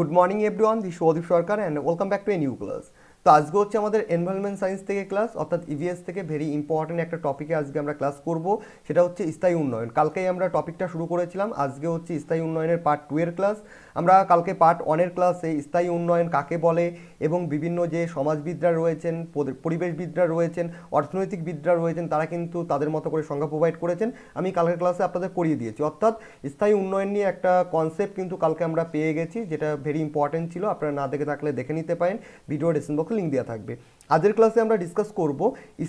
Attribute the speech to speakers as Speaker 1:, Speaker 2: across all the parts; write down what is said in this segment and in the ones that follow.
Speaker 1: Good morning everyone, this is Odip Sharkar and welcome back to a new class. তো আজকে হচ্ছে আমাদের environment science থেকে class অর্থাৎ ইভিএস e থেকে ভেরি ইম্পর্টেন্ট একটা টপিকে আজকে আমরা ক্লাস করব সেটা হচ্ছে স্থায়ী উন্নয়ন কালকেই আমরা টপিকটা শুরু করেছিলাম আজকে হচ্ছে স্থায়ী উন্নয়নের পার্ট টু এর ক্লাস আমরা কালকে পার্ট ওয়ানের ক্লাসে স্থায়ী উন্নয়ন কাকে বলে এবং বিভিন্ন যে সমাজবিদরা রয়েছেন পরিবেশবিদরা রয়েছেন অর্থনৈতিকবিদরা রয়েছেন তারা কিন্তু তাদের মতো করে সংজ্ঞা প্রোভাইড করেছেন আমি কালকের ক্লাসে আপনাদের করিয়ে দিয়েছি অর্থাৎ স্থায়ী উন্নয়ন নিয়ে একটা কনসেপ্ট কিন্তু কালকে আমরা পেয়ে গেছি যেটা ভেরি ইম্পর্ট্যান্ট ছিল আপনারা না দেখে থাকলে দেখে নিতে পারেন ভিডিও ডিসেম্বর লিঙ্ক দেওয়া থাকবে আজের ক্লাসে আমরা ডিসকাস করব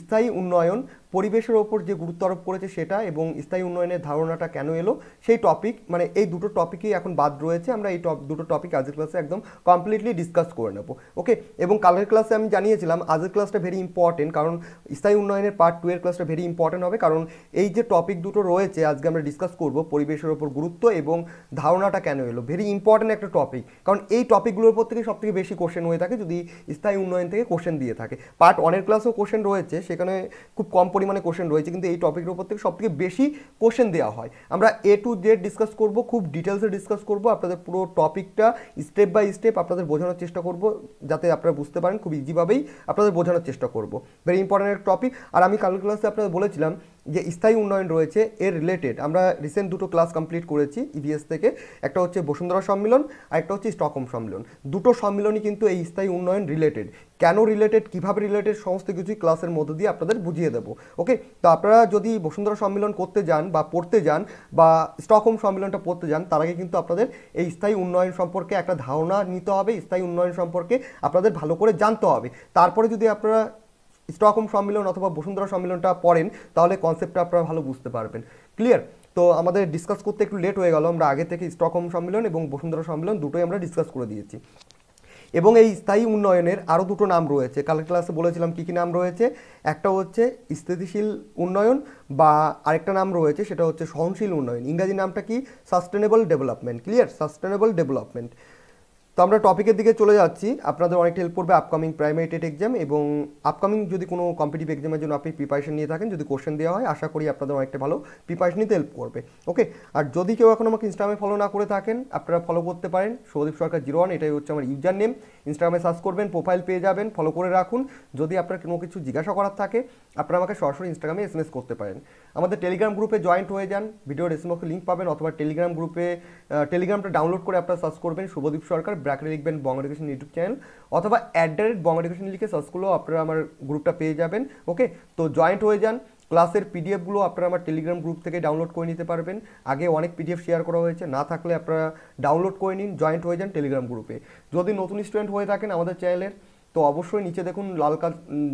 Speaker 1: স্থায়ী উন্নয়ন পরিবেশের ওপর যে গুরুত্ব আরোপ করেছে সেটা এবং স্থায়ী উন্নয়নের ধারণাটা কেন এলো সেই টপিক মানে এই দুটো টপিকই এখন বাদ রয়েছে আমরা এই টপ দুটো টপিক আজের ক্লাসে একদম কমপ্লিটলি ডিসকাস করে নেব ওকে এবং কালের ক্লাসে আমি জানিয়েছিলাম আজের ক্লাসটা ভেরি ইম্পর্টেন্ট কারণ স্থায়ী উন্নয়নের পার্ট টু এর ক্লাসটা ভেরি ইম্পর্টেন্ট হবে কারণ এই যে টপিক দুটো রয়েছে আজকে আমরা ডিসকাস করব পরিবেশের ওপর গুরুত্ব এবং ধারণাটা কেন এলো ভেরি ইম্পর্টেন্ট একটা টপিক কারণ এই টপিকগুলোর উপর থেকে সব থেকে বেশি কোশ্চেন হয়ে থাকে যদি স্থায়ী উন্নয়ন থেকে কোশ্চেন দিয়ে থাকে থাকে পার্ট ওয়ানের ক্লাসেও কোশ্চেন রয়েছে সেখানে খুব কম পরিমাণে কোশ্চেন রয়েছে কিন্তু এই টপিকের উপর থেকে সবথেকে বেশি কোশ্চেন দেওয়া হয় আমরা এ টু জেড ডিসকাস করব খুব ডিটেলসে ডিসকাস করব আপনাদের পুরো টপিকটা স্টেপ বাই স্টেপ আপনাদের বোঝানোর চেষ্টা করব যাতে আপনারা বুঝতে পারেন খুব ইজিভাবেই আপনাদের বোঝানোর চেষ্টা করব ভেরি ইম্পর্ট্যান্ট টপিক আর আমি কাল ক্লাসে আপনাদের বলেছিলাম যে স্থায়ী উন্নয়ন রয়েছে এর রিলেটেড আমরা রিসেন্ট দুটো ক্লাস কমপ্লিট করেছি ইভিএস থেকে একটা হচ্ছে বসুন্ধরা সম্মেলন আর একটা হচ্ছে স্টকহোম সম্মেলন দুটো সম্মেলনই কিন্তু এই স্থায়ী উন্নয়ন রিলেটেড কেন রিলেটেড কীভাবে রিলেটেড সমস্ত কিছুই ক্লাসের মধ্য দিয়ে আপনাদের বুঝিয়ে দেবো ওকে তো আপনারা যদি বসুন্ধরা সম্মেলন করতে যান বা পড়তে যান বা স্টকহোম সম্মেলনটা পড়তে যান তার আগে কিন্তু আপনাদের এই স্থায়ী উন্নয়ন সম্পর্কে একটা ধারণা নিতে হবে স্থায়ী উন্নয়ন সম্পর্কে আপনাদের ভালো করে জানতে হবে তারপরে যদি আপনারা স্টকহোম সম্মেলন অথবা বসুন্ধরা সম্মেলনটা পড়েন তাহলে কনসেপ্টটা আপনারা ভালো বুঝতে পারবেন ক্লিয়ার তো আমাদের ডিসকাস করতে একটু লেট হয়ে গেল আমরা আগে থেকে স্টকহোম সম্মেলন এবং বসুন্ধরা সম্মেলন দুটোই আমরা ডিসকাস করে দিয়েছি এবং এই স্থায়ী উন্নয়নের আরও দুটো নাম রয়েছে কালের ক্লাসে বলেছিলাম কী কী নাম রয়েছে একটা হচ্ছে স্থিতিশীল উন্নয়ন বা আরেকটা নাম রয়েছে সেটা হচ্ছে সহনশীল উন্নয়ন ইংরাজি নামটা কি sustainable development clear sustainable development তো আমরা টপিকের দিকে চলে যাচ্ছি আপনাদের অনেকটা হেল্প করবে আপকামিং প্রাইমারি টেট এক্সাম এবং আপকামিং যদি কোনো কম্পিটিভ এক্সামের জন্য আপনি প্রিপারেশন নিয়ে থাকেন যদি কোশ্চেন দেওয়া হয় আশা করি আপনাদের অনেকটা ভালো প্রিপারেশন নিতে হেল্প করবে ওকে আর যদি কেউ এখন আমাকে ইনস্টাগ্রামে ফলো না করে থাকেন আপনারা ফলো করতে পারেন সৌদীপ সরকার জিরো ওয়ান এটাই হচ্ছে আমার ইউজার নেম ইনস্টাগ্রামে সার্চ করবেন প্রোফাইল পেয়ে যাবেন ফলো করে রাখুন যদি আপনার কোনো কিছু জিজ্ঞাসা করার থাকে আপনারা আমাকে সরাসরি ইনস্টাগ্রামে এস করতে পারেন আমাদের টেলিগ্রাম গ্রুপে জয়েন্ট হয়ে যান ভিডিও ডেসমকে লিঙ্ক পাবেন অথবা টেলিগ্রাম গ্রুপে টেলিগ্রামটা ডাউনলোড করে আপনারা সার্চ করবেন শুভদীপ সরকার ব্র্যাকেটে লিখবেন বঙ্গ এডুকেশন ইউটিউব চ্যানেল অথবা at the rate Banga education লিখে সার্চ করলেও আপনারা আমার গ্রুপটা পেয়ে যাবেন ওকে তো জয়েন্ট হয়ে যান ক্লাসের পিডিএফগুলো আপনারা আমার টেলিগ্রাম গ্রুপ থেকে ডাউনলোড করে নিতে পারবেন আগে অনেক পিডিএফ শেয়ার করা হয়েছে না থাকলে আপনারা ডাউনলোড করে নিন জয়েন্ট হয়ে যান টেলিগ্রাম গ্রুপে যদি নতুন স্টুডেন্ট হয়ে থাকেন আমাদের চ্যানেলের তো অবশ্যই নিচে দেখুন লাল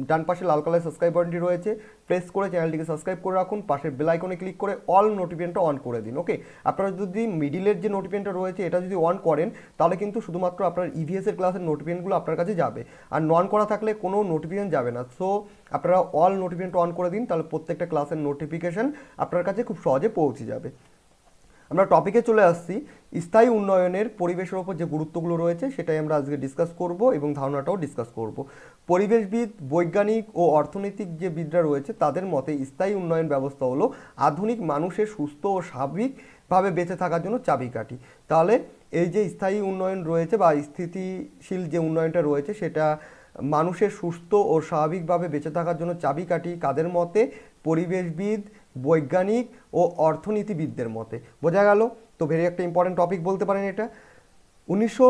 Speaker 1: ডান পাশে লাল কালার সাবস্ক্রাইব বাটনটি রয়েছে প্রেস করে চ্যানেলটিকে সাবস্ক্রাইব করে রাখুন পাশের বেলাইকনে ক্লিক করে অল নোটিফিকেশনটা অন করে দিন ওকে আপনারা যদি মিডিলের যে নোটিফিকেশনটা রয়েছে এটা যদি অন করেন তাহলে কিন্তু শুধুমাত্র আপনার ইভিএসের ক্লাসের নোটিফিকেশনগুলো আপনার কাছে যাবে আর নন করা থাকলে কোনো নোটিফিকেশন যাবে না সো আপনারা অল নোটিফিকেশনটা অন করে দিন তাহলে প্রত্যেকটা ক্লাসের নোটিফিকেশন আপনার কাছে খুব সহজে পৌঁছে যাবে আমরা টপিকে চলে আসছি স্থায়ী উন্নয়নের পরিবেশের ওপর যে গুরুত্বগুলো রয়েছে সেটাই আমরা আজকে ডিসকাস করব এবং ধারণাটাও ডিসকাস করব পরিবেশবিদ বৈজ্ঞানিক ও অর্থনৈতিক যে বিদরা রয়েছে তাদের মতে স্থায়ী উন্নয়ন ব্যবস্থা হলো আধুনিক মানুষের সুস্থ ও স্বাভাবিকভাবে বেঁচে থাকার জন্য চাবিকাঠি তাহলে এই যে স্থায়ী উন্নয়ন রয়েছে বা স্থিতিশীল যে উন্নয়নটা রয়েছে সেটা মানুষের সুস্থ ও স্বাভাবিকভাবে বেঁচে থাকার জন্য চাবিকাঠি কাদের মতে পরিবেশবিদ বৈজ্ঞানিক ও অর্থনীতিবিদদের মতে বোঝা গেল তো ভেরি একটা ইম্পর্টেন্ট টপিক বলতে পারেন এটা উনিশশো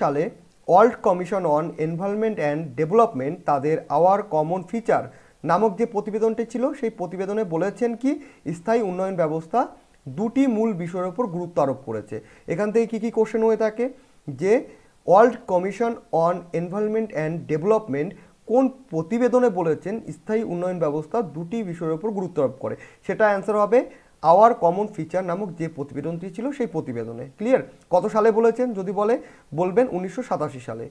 Speaker 1: সালে world commission on environment and development তাদের আওয়ার কমন ফিচার নামক যে প্রতিবেদনটি ছিল সেই প্রতিবেদনে বলেছেন কি স্থায়ী উন্নয়ন ব্যবস্থা দুটি মূল বিষয়ের ওপর গুরুত্ব আরোপ করেছে এখান থেকে কী কী কোশ্চেন হয়ে থাকে যে world commission on environment and development কোন প্রতিবেদনে বলেছেন স্থায়ী উন্নয়ন ব্যবস্থা দুটি বিষয়ের উপর গুরুত্ব আরোপ করে সেটা অ্যান্সার হবে আওয়ার কমন ফিচার নামক যে প্রতিবেদনটি ছিল সেই প্রতিবেদনে ক্লিয়ার কত সালে বলেছেন যদি বলে বলবেন উনিশশো সালে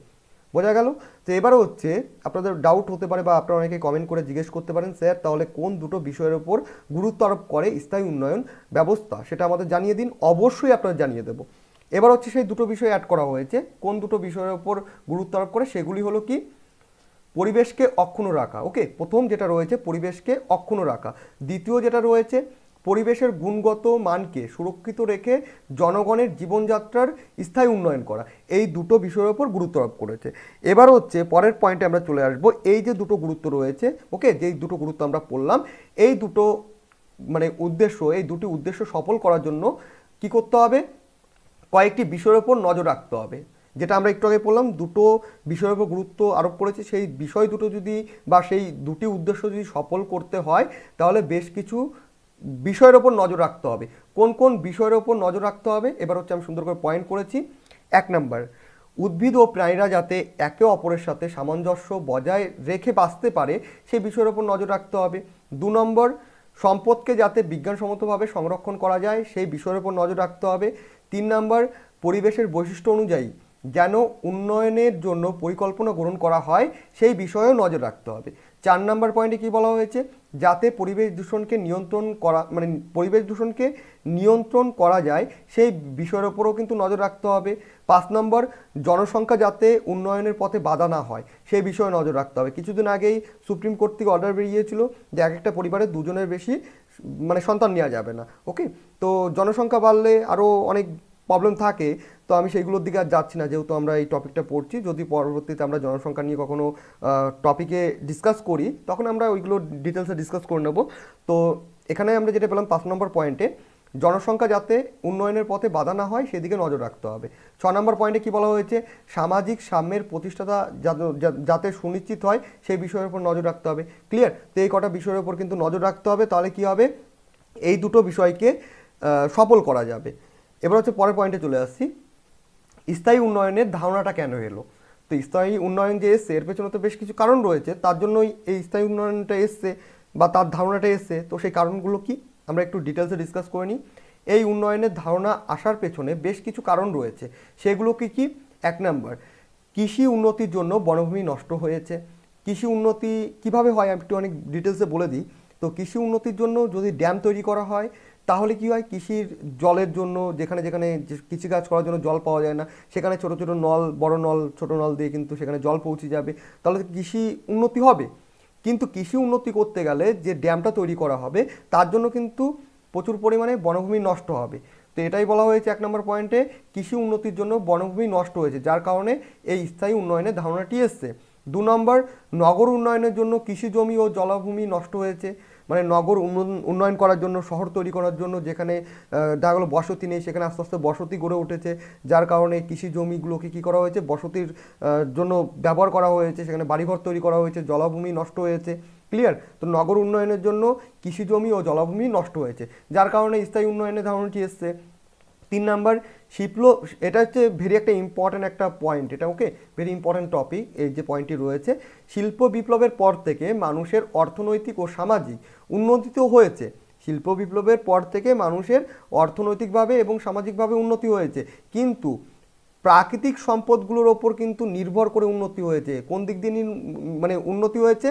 Speaker 1: বোঝা গেল তো এবারও হচ্ছে আপনাদের ডাউট হতে পারে বা আপনারা অনেকে কমেন্ট করে জিজ্ঞেস করতে পারেন স্যার তাহলে কোন দুটো বিষয়ের উপর গুরুত্ব আরোপ করে স্থায়ী উন্নয়ন ব্যবস্থা সেটা আমাদের জানিয়ে দিন অবশ্যই আপনারা জানিয়ে দেবো এবার হচ্ছে সেই দুটো বিষয় অ্যাড করা হয়েছে কোন দুটো বিষয়ের উপর গুরুত্ব আরোপ করে সেগুলি হলো কি পরিবেশকে অক্ষুণ্ণ রাখা ওকে প্রথম যেটা রয়েছে পরিবেশকে অক্ষুণ্ণ রাখা দ্বিতীয় যেটা রয়েছে পরিবেশের গুণগত মানকে সুরক্ষিত রেখে জনগণের জীবনযাত্রার স্থায়ী উন্নয়ন করা এই দুটো বিষয়ের ওপর গুরুত্ব আরোপ করেছে এবার হচ্ছে পরের পয়েন্টে আমরা চলে আসব এই যে দুটো গুরুত্ব রয়েছে ওকে যেই দুটো গুরুত্ব আমরা পড়লাম এই দুটো মানে উদ্দেশ্য এই দুটি উদ্দেশ্য সফল করার জন্য কি করতে হবে কয়েকটি বিষয়ের ওপর নজর রাখতে হবে যেটা আমরা একটু আগে বললাম দুটো বিষয়ের উপর গুরুত্ব আরোপ করেছি সেই বিষয় দুটো যদি বা সেই দুটি উদ্দেশ্য যদি সফল করতে হয় তাহলে বেশ কিছু বিষয়ের ওপর নজর রাখতে হবে কোন কোন বিষয়ের ওপর নজর রাখতে হবে এবার হচ্ছে আমি সুন্দর করে পয়েন্ট করেছি এক নাম্বার উদ্ভিদ ও প্রাণীরা যাতে একে অপরের সাথে সামঞ্জস্য বজায় রেখে বাঁচতে পারে সেই বিষয়ের ওপর নজর রাখতে হবে দু নম্বর সম্পদকে যাতে বিজ্ঞানসম্মতভাবে সংরক্ষণ করা যায় সেই বিষয়ের ওপর নজর রাখতে হবে তিন নম্বর পরিবেশের বৈশিষ্ট্য অনুযায়ী যেন উন্নয়নের জন্য পরিকল্পনা গ্রহণ করা হয় সেই বিষয়েও নজর রাখতে হবে চার নম্বর পয়েন্টে কি বলা হয়েছে যাতে পরিবেশ দূষণকে নিয়ন্ত্রণ করা মানে পরিবেশ দূষণকে নিয়ন্ত্রণ করা যায় সেই বিষয়ের ওপরেও কিন্তু নজর রাখতে হবে পাঁচ নম্বর জনসংখ্যা যাতে উন্নয়নের পথে বাধা না হয় সেই বিষয়ে নজর রাখতে হবে কিছুদিন আগেই সুপ্রিম কোর্ট থেকে অর্ডার বেরিয়েছিল যে এক একটা পরিবারে দুজনের বেশি মানে সন্তান নেওয়া যাবে না ওকে তো জনসংখ্যা বাড়লে আরও অনেক প্রবলেম থাকে তো আমি সেইগুলোর দিকে আর যাচ্ছি না যেহেতু আমরা এই টপিকটা পড়ছি যদি পরবর্তীতে আমরা জনসংখ্যা নিয়ে কখনো টপিকে ডিসকাস করি তখন আমরা ওইগুলো ডিটেলসে ডিসকাস করে নেব তো এখানে আমরা যেটা পেলাম পাঁচ নম্বর পয়েন্টে জনসংখ্যা যাতে উন্নয়নের পথে বাধা না হয় সেদিকে নজর রাখতে হবে ছ নম্বর পয়েন্টে কি বলা হয়েছে সামাজিক সাম্যের প্রতিষ্ঠাতা যাতে সুনিশ্চিত হয় সেই বিষয়ের উপর নজর রাখতে হবে ক্লিয়ার তো এই কটা বিষয়ের উপর কিন্তু নজর রাখতে হবে তাহলে কি হবে এই দুটো বিষয়কে সফল করা যাবে এবার হচ্ছে পরের পয়েন্টে চলে আসছি স্থায়ী উন্নয়নের ধারণাটা কেন এলো তো স্থায়ী উন্নয়ন যে এসছে এর পেছনে তো বেশ কিছু কারণ রয়েছে তার জন্যই এই স্থায়ী উন্নয়নটা এসছে বা তার ধারণাটা এসছে তো সেই কারণগুলো কি আমরা একটু ডিটেলসে ডিসকাস করে নিই এই উন্নয়নের ধারণা আসার পেছনে বেশ কিছু কারণ রয়েছে সেগুলো কি কি এক নাম্বার কৃষি উন্নতির জন্য বনভূমি নষ্ট হয়েছে কৃষি উন্নতি কিভাবে হয় আমি একটু অনেক ডিটেলসে বলে দিই তো কৃষি উন্নতির জন্য যদি ড্যাম তৈরি করা হয় তাহলে কি হয় কৃষির জলের জন্য যেখানে যেখানে কৃষিকাজ করার জন্য জল পাওয়া যায় না সেখানে ছোট ছোট নল বড় নল ছোট নল দিয়ে কিন্তু সেখানে জল পৌঁছে যাবে তাহলে কৃষি উন্নতি হবে কিন্তু কৃষি উন্নতি করতে গেলে যে ড্যামটা তৈরি করা হবে তার জন্য কিন্তু প্রচুর পরিমাণে বনভূমি নষ্ট হবে তো এটাই বলা হয়েছে এক নম্বর পয়েন্টে কৃষি উন্নতির জন্য বনভূমি নষ্ট হয়েছে যার কারণে এই স্থায়ী উন্নয়নের ধারণাটি এসছে দু নম্বর নগর উন্নয়নের জন্য কৃষি জমি ও জলাভূমি নষ্ট হয়েছে মানে নগর উন্নয়ন করার জন্য শহর তৈরি করার জন্য যেখানে দেখা গেলো বসতি নেই সেখানে আস্তে আস্তে বসতি গড়ে উঠেছে যার কারণে কৃষি জমিগুলোকে কী করা হয়েছে বসতির জন্য ব্যবহার করা হয়েছে সেখানে বাড়িঘর তৈরি করা হয়েছে জলাভূমি নষ্ট হয়েছে ক্লিয়ার তো নগর উন্নয়নের জন্য কৃষি জমি ও জলাভূমি নষ্ট হয়েছে যার কারণে স্থায়ী উন্নয়নের ধারণাটি এসছে তিন নাম্বার শিপলো এটা হচ্ছে ভেরি একটা ইম্পর্ট্যান্ট একটা পয়েন্ট এটা ওকে ভেরি ইম্পর্ট্যান্ট টপিক এই যে পয়েন্টটি রয়েছে শিল্প বিপ্লবের পর থেকে মানুষের অর্থনৈতিক ও সামাজিক উন্নতিতেও হয়েছে শিল্প বিপ্লবের পর থেকে মানুষের অর্থনৈতিকভাবে এবং সামাজিকভাবে উন্নতি হয়েছে কিন্তু প্রাকৃতিক সম্পদগুলোর ওপর কিন্তু নির্ভর করে উন্নতি হয়েছে কোন দিক দিয়ে মানে উন্নতি হয়েছে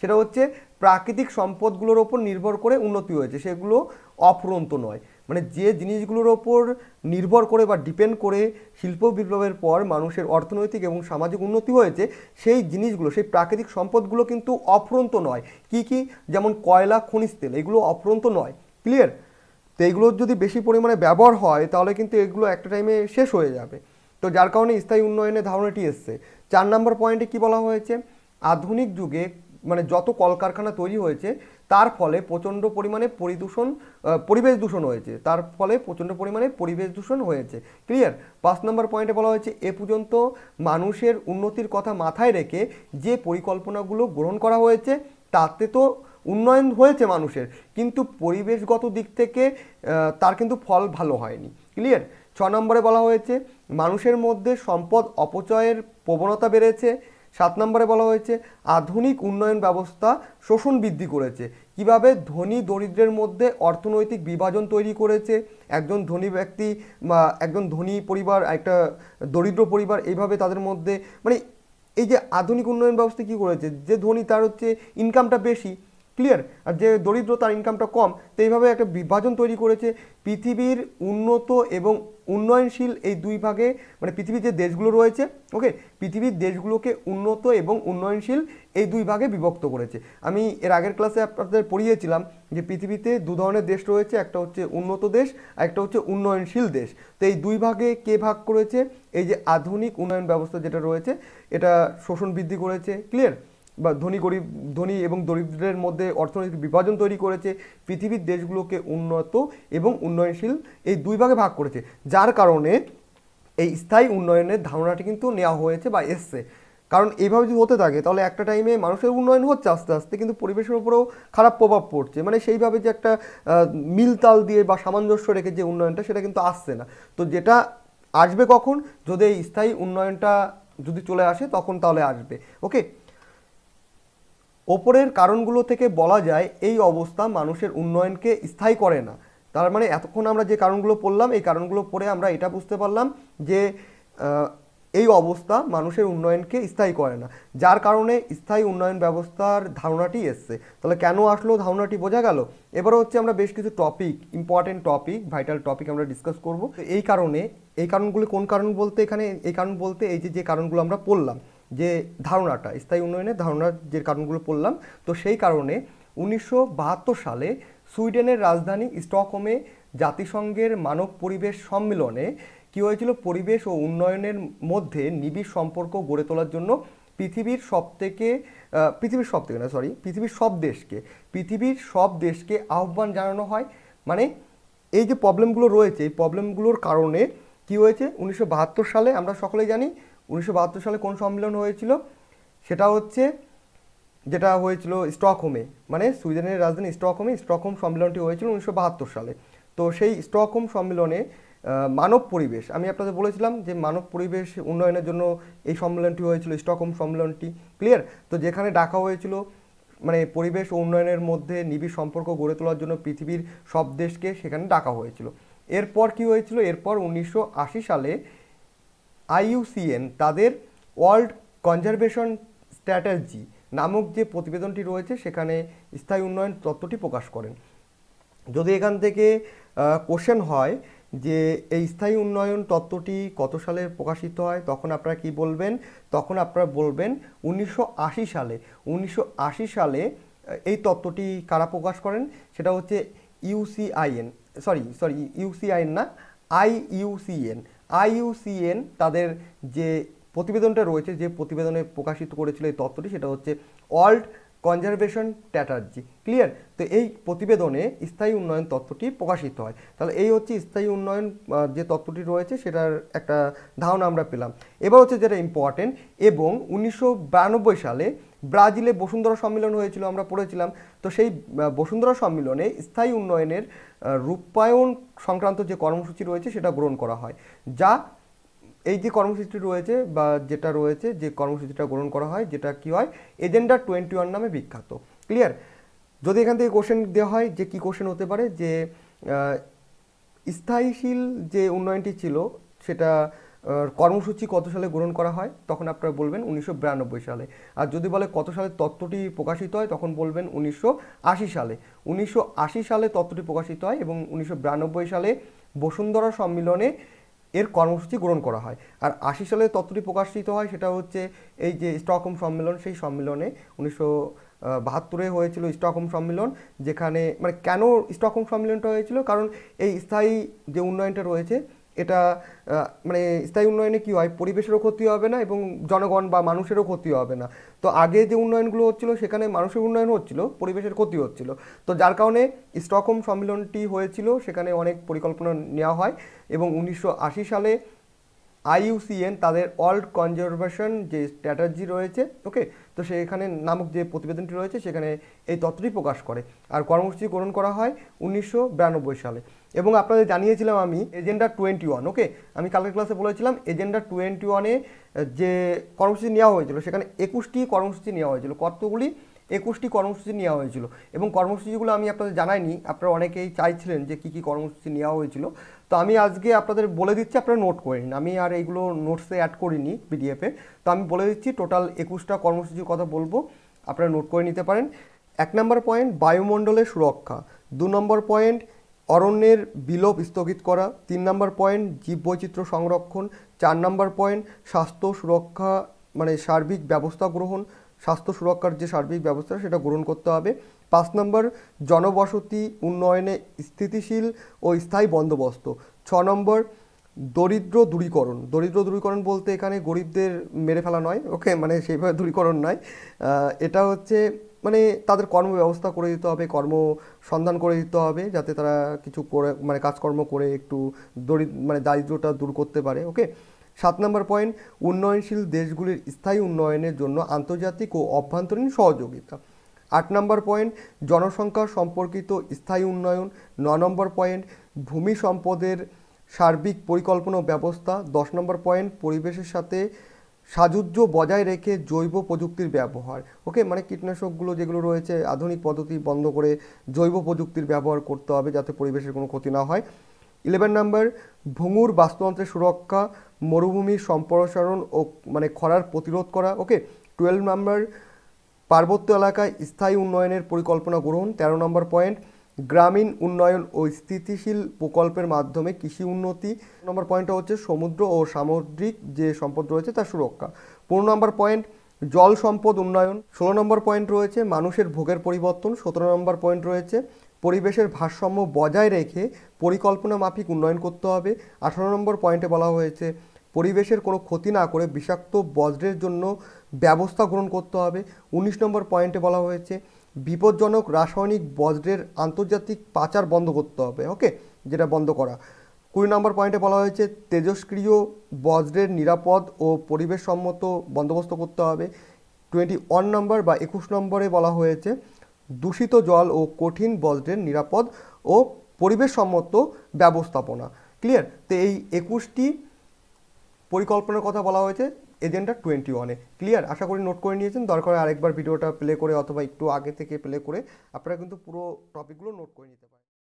Speaker 1: সেটা হচ্ছে প্রাকৃতিক সম্পদগুলোর ওপর নির্ভর করে উন্নতি হয়েছে সেগুলো অফুরন্ত নয় মানে যে জিনিসগুলোর ওপর নির্ভর করে বা ডিপেন্ড করে শিল্প বিপ্লবের পর মানুষের অর্থনৈতিক এবং সামাজিক উন্নতি হয়েছে সেই জিনিসগুলো সেই প্রাকৃতিক সম্পদগুলো কিন্তু অফরন্ত নয় কি কি যেমন কয়লা খনিজ তেল এগুলো অফরন্ত নয় ক্লিয়ার তো এগুলোর যদি বেশি পরিমাণে ব্যবহার হয় তাহলে কিন্তু এগুলো একটা টাইমে শেষ হয়ে যাবে তো যার কারণে স্থায়ী উন্নয়নের ধারণাটি এসছে চার নম্বর পয়েন্টে কি বলা হয়েছে আধুনিক যুগে মানে যত কলকারখানা তৈরি হয়েছে তার ফলে প্রচণ্ড পরিমাণে পরিদূষণ পরিবেশ দূষণ হয়েছে তার ফলে প্রচণ্ড পরিমাণে পরিবেশ দূষণ হয়েছে ক্লিয়ার পাঁচ নম্বর পয়েন্টে বলা হয়েছে এ পর্যন্ত মানুষের উন্নতির কথা মাথায় রেখে যে পরিকল্পনাগুলো গ্রহণ করা হয়েছে তাতে তো উন্নয়ন হয়েছে মানুষের কিন্তু পরিবেশগত দিক থেকে তার কিন্তু ফল ভালো হয়নি ক্লিয়ার ছ নম্বরে বলা হয়েছে মানুষের মধ্যে সম্পদ অপচয়ের প্রবণতা বেড়েছে সাত নম্বরে বলা হয়েছে আধুনিক উন্নয়ন ব্যবস্থা শোষণ বৃদ্ধি করেছে কিভাবে ধনী দরিদ্রের মধ্যে অর্থনৈতিক বিভাজন তৈরি করেছে একজন ধনী ব্যক্তি বা একজন ধনী পরিবার একটা দরিদ্র পরিবার এইভাবে তাদের মধ্যে মানে এই যে আধুনিক উন্নয়ন ব্যবস্থা কী করেছে যে ধনী তার হচ্ছে ইনকামটা বেশি ক্লিয়ার আর যে দরিদ্র তার ইনকামটা কম তো এইভাবে একটা বিভাজন তৈরি করেছে পৃথিবীর উন্নত এবং উন্নয়নশীল এই দুই ভাগে মানে পৃথিবীর যে দেশগুলো রয়েছে ওকে পৃথিবীর দেশগুলোকে উন্নত এবং উন্নয়নশীল এই দুই ভাগে বিভক্ত করেছে আমি এর আগের ক্লাসে আপনাদের পড়িয়েছিলাম যে পৃথিবীতে দু ধরনের দেশ রয়েছে একটা হচ্ছে উন্নত দেশ আর একটা হচ্ছে উন্নয়নশীল দেশ তো এই দুই ভাগে কে ভাগ করেছে এই যে আধুনিক উন্নয়ন ব্যবস্থা যেটা রয়েছে এটা শোষণ বৃদ্ধি করেছে ক্লিয়ার বা ধনী গরিব ধনী এবং দরিদ্রের মধ্যে অর্থনৈতিক বিভাজন তৈরি করেছে পৃথিবীর দেশগুলোকে উন্নত এবং উন্নয়নশীল এই দুই ভাগে ভাগ করেছে যার কারণে এই স্থায়ী উন্নয়নের ধারণাটি কিন্তু নেওয়া হয়েছে বা এসছে কারণ এইভাবে যদি হতে থাকে তাহলে একটা টাইমে মানুষের উন্নয়ন হচ্ছে আস্তে আস্তে কিন্তু পরিবেশের উপরেও খারাপ প্রভাব পড়ছে মানে সেইভাবে যে একটা মিলতাল দিয়ে বা সামঞ্জস্য রেখে যে উন্নয়নটা সেটা কিন্তু আসছে না তো যেটা আসবে কখন যদি এই স্থায়ী উন্নয়নটা যদি চলে আসে তখন তাহলে আসবে ওকে ওপরের কারণগুলো থেকে বলা যায় এই অবস্থা মানুষের উন্নয়নকে স্থায়ী করে না তার মানে এতক্ষণ আমরা যে কারণগুলো পড়লাম এই কারণগুলো পড়ে আমরা এটা বুঝতে পারলাম যে এই অবস্থা মানুষের উন্নয়নকে স্থায়ী করে না যার কারণে স্থায়ী উন্নয়ন ব্যবস্থার ধারণাটি এসছে তাহলে কেন আসলো ধারণাটি বোঝা গেল এবার হচ্ছে আমরা বেশ কিছু topic important topic vital topic আমরা ডিসকাস করব এই কারণে এই কারণগুলি কোন কারণ বলতে এখানে এই কারণ বলতে এই যে যে কারণগুলো আমরা পড়লাম যে ধারণাটা স্থায়ী উন্নয়নের ধারণার যে কারণগুলো পড়লাম তো সেই কারণে উনিশশো সালে সুইডেনের রাজধানী স্টকহোমে জাতিসংঘের মানব পরিবেশ সম্মেলনে কী হয়েছিল পরিবেশ ও উন্নয়নের মধ্যে নিবিড় সম্পর্ক গড়ে তোলার জন্য পৃথিবীর সব থেকে পৃথিবীর সব থেকে না সরি পৃথিবীর সব দেশকে পৃথিবীর সব দেশকে আহ্বান জানানো হয় মানে এই যে প্রবলেমগুলো রয়েছে এই প্রবলেমগুলোর কারণে কী হয়েছে উনিশশো সালে আমরা সকলেই জানি উনিশশো সালে কোন সম্মেলন হয়েছিল সেটা হচ্ছে যেটা হয়েছিল স্টকহোমে মানে সুইডেনের রাজধানী স্টকহোমে স্টকহোম সম্মেলনটি হয়েছিল উনিশশো সালে তো সেই স্টকহোম সম্মেলনে মানব পরিবেশ আমি আপনাদের বলেছিলাম যে মানব পরিবেশ উন্নয়নের জন্য এই সম্মেলনটি হয়েছিল স্টকহোম সম্মেলনটি ক্লিয়ার তো যেখানে ডাকা হয়েছিল মানে পরিবেশ ও উন্নয়নের মধ্যে নিবিড় সম্পর্ক গড়ে তোলার জন্য পৃথিবীর সব দেশকে সেখানে ডাকা হয়েছিল এরপর কি হয়েছিল এরপর উনিশশো সালে আইইউসিএন তাদের ওয়ার্ল্ড কনজারভেশন স্ট্র্যাটেজি নামক যে প্রতিবেদনটি রয়েছে সেখানে স্থায়ী উন্নয়ন তত্ত্বটি প্রকাশ করেন যদি এখান থেকে কোশ্চেন হয় যে এই স্থায়ী উন্নয়ন তত্ত্বটি কত সালে প্রকাশিত হয় তখন আপনারা কি বলবেন তখন আপনারা বলবেন উনিশশো সালে উনিশশো সালে এই তত্ত্বটি কারা প্রকাশ করেন সেটা হচ্ছে ইউসিআইএন সরি সরি ইউসিআইএন না আইইউসিএন আইইউসিএন তাদের যে প্রতিবেদনটা রয়েছে যে প্রতিবেদনে প্রকাশিত করেছিল এই তত্ত্বটি সেটা হচ্ছে ওয়ার্ল্ড কনজারভেশন ট্যাটার্জি ক্লিয়ার তো এই প্রতিবেদনে স্থায়ী উন্নয়ন তত্ত্বটি প্রকাশিত হয় তাহলে এই হচ্ছে স্থায়ী উন্নয়ন যে তত্ত্বটি রয়েছে সেটার একটা ধারণা আমরা পেলাম এবার হচ্ছে যেটা ইম্পর্টেন্ট এবং উনিশশো সালে ব্রাজিলে বসুন্ধরা সম্মেলন হয়েছিল আমরা পড়েছিলাম তো সেই বসুন্ধরা সম্মেলনে স্থায়ী উন্নয়নের রূপায়ণ সংক্রান্ত যে কর্মসূচি রয়েছে সেটা গ্রহণ করা হয় যা এই যে কর্মসূচিটি রয়েছে বা যেটা রয়েছে যে কর্মসূচিটা গ্রহণ করা হয় যেটা কি হয় এজেন্ডা টোয়েন্টি ওয়ান নামে বিখ্যাত ক্লিয়ার যদি এখান থেকে কোশ্চেন দেওয়া হয় যে কি কোশ্চেন হতে পারে যে স্থায়ীশীল যে উন্নয়নটি ছিল সেটা কর্মসূচি কত সালে গ্রহণ করা হয় তখন আপনারা বলবেন উনিশশো সালে আর যদি বলে কত সালে তত্ত্বটি প্রকাশিত হয় তখন বলবেন উনিশশো সালে উনিশশো সালে তত্ত্বটি প্রকাশিত হয় এবং উনিশশো সালে বসুন্ধরা সম্মিলনে এর কর্মসূচি গ্রহণ করা হয় আর আশি সালে তত্ত্বটি প্রকাশিত হয় সেটা হচ্ছে এই যে স্টকহোম সম্মেলন সেই সম্মেলনে উনিশশো বাহাত্তরে হয়েছিল স্টকহোম সম্মেলন যেখানে মানে কেন স্টকহোম সম্মেলনটা হয়েছিল কারণ এই স্থায়ী যে উন্নয়নটা রয়েছে এটা মানে স্থায়ী উন্নয়নে কী হয় পরিবেশেরও ক্ষতি হবে না এবং জনগণ বা মানুষেরও ক্ষতি হবে না তো আগে যে উন্নয়নগুলো হচ্ছিল সেখানে মানুষের উন্নয়ন হচ্ছিল পরিবেশের ক্ষতি হচ্ছিল তো যার কারণে স্টকহোম সম্মেলনটি হয়েছিল সেখানে অনেক পরিকল্পনা নেওয়া হয় এবং উনিশশো সালে আইইউসিএন তাদের অল্ড কনজারভেশন যে স্ট্র্যাটাজি রয়েছে ওকে তো সেখানে নামক যে প্রতিবেদনটি রয়েছে সেখানে এই তথ্যটি প্রকাশ করে আর কর্মসূচি গ্রহণ করা হয় উনিশশো সালে এবং আপনাদের জানিয়েছিলাম আমি এজেন্ডা টোয়েন্টি ওয়ান ওকে আমি কালকের ক্লাসে বলেছিলাম এজেন্ডা টোয়েন্টি ওয়ানে যে কর্মসূচি নেওয়া হয়েছিল সেখানে একুশটি কর্মসূচি নেওয়া হয়েছিল কতগুলি একুশটি কর্মসূচি নেওয়া হয়েছিল এবং কর্মসূচিগুলো আমি আপনাদের জানাইনি আপনারা অনেকেই চাইছিলেন যে কী কী কর্মসূচি নেওয়া হয়েছিল তো আমি আজকে আপনাদের বলে দিচ্ছি আপনারা নোট করে নিন আমি আর এইগুলো নোটসে অ্যাড করিনি পিডিএফে তো আমি বলে দিচ্ছি টোটাল একুশটা কর্মসূচির কথা বলবো আপনারা নোট করে নিতে পারেন এক নম্বর পয়েন্ট বায়ুমণ্ডলের সুরক্ষা দু নম্বর পয়েন্ট অরণ্যের বিলোপ স্থগিত করা তিন নম্বর পয়েন্ট জীববৈচিত্র্য সংরক্ষণ চার নম্বর পয়েন্ট স্বাস্থ্য সুরক্ষা মানে সার্বিক ব্যবস্থা গ্রহণ স্বাস্থ্য সুরক্ষার যে সার্বিক ব্যবস্থা সেটা গ্রহণ করতে হবে পাঁচ নম্বর জনবসতি উন্নয়নে স্থিতিশীল ও স্থায়ী বন্দোবস্ত ছ নম্বর দরিদ্র দূরীকরণ দরিদ্র দূরীকরণ বলতে এখানে গরিবদের মেরে ফেলা নয় ওকে মানে সেইভাবে দূরীকরণ নয় এটা হচ্ছে মানে তাদের কর্ম ব্যবস্থা করে দিতে হবে কর্ম সন্ধান করে দিতে হবে যাতে তারা কিছু করে মানে কাজকর্ম করে একটু দরি মানে দারিদ্রতা দূর করতে পারে ওকে সাত নম্বর পয়েন্ট উন্নয়নশীল দেশগুলির স্থায়ী উন্নয়নের জন্য আন্তর্জাতিক ও অভ্যন্তরীণ সহযোগিতা আট নম্বর পয়েন্ট জনসংখ্যা সম্পর্কিত স্থায়ী উন্নয়ন ন নম্বর পয়েন্ট ভূমি সম্পদের সার্বিক পরিকল্পনা ব্যবস্থা দশ নম্বর পয়েন্ট পরিবেশের সাথে সাযুজ্য বজায় রেখে জৈব প্রযুক্তির ব্যবহার ওকে মানে কীটনাশকগুলো যেগুলো রয়েছে আধুনিক পদ্ধতি বন্ধ করে জৈব প্রযুক্তির ব্যবহার করতে হবে যাতে পরিবেশের কোনো ক্ষতি না হয় ইলেভেন নাম্বার ভঙ্গুর বাস্তুতন্ত্রের সুরক্ষা মরুভূমির সম্প্রসারণ ও মানে খরার প্রতিরোধ করা ওকে টুয়েলভ নাম্বার পার্বত্য এলাকায় স্থায়ী উন্নয়নের পরিকল্পনা গ্রহণ তেরো নম্বর পয়েন্ট গ্রামীণ উন্নয়ন ও স্থিতিশীল প্রকল্পের মাধ্যমে কৃষি উন্নতি নম্বর পয়েন্টটা হচ্ছে সমুদ্র ও সামুদ্রিক যে সম্পদ রয়েছে তার সুরক্ষা পনেরো নম্বর পয়েন্ট জল সম্পদ উন্নয়ন ষোলো নম্বর পয়েন্ট রয়েছে মানুষের ভোগের পরিবর্তন সতেরো নম্বর পয়েন্ট রয়েছে পরিবেশের ভারসাম্য বজায় রেখে পরিকল্পনা মাফিক উন্নয়ন করতে হবে আঠারো নম্বর পয়েন্টে বলা হয়েছে পরিবেশের কোনো ক্ষতি না করে বিষাক্ত বজ্রের জন্য ব্যবস্থা গ্রহণ করতে হবে উনিশ নম্বর পয়েন্টে বলা হয়েছে বিপজ্জনক রাসায়নিক বজ্রের আন্তর্জাতিক পাচার বন্ধ করতে হবে ওকে যেটা বন্ধ করা কুড়ি নম্বর পয়েন্টে বলা হয়েছে তেজস্ক্রিয় বজ্রের নিরাপদ ও পরিবেশসম্মত বন্দোবস্ত করতে হবে টোয়েন্টি ওয়ান নম্বর বা একুশ নম্বরে বলা হয়েছে দূষিত জল ও কঠিন বজ্রের নিরাপদ ও পরিবেশসম্মত ব্যবস্থাপনা ক্লিয়ার তো এই একুশটি পরিকল্পনার কথা বলা হয়েছে এজেন্ডা টোয়েন্টি ওয়ানে ক্লিয়ার আশা করি নোট করে নিয়েছেন দরকার আরেকবার ভিডিওটা প্লে করে অথবা একটু আগে থেকে প্লে করে আপনারা কিন্তু পুরো টপিকগুলো নোট করে নিতে পারেন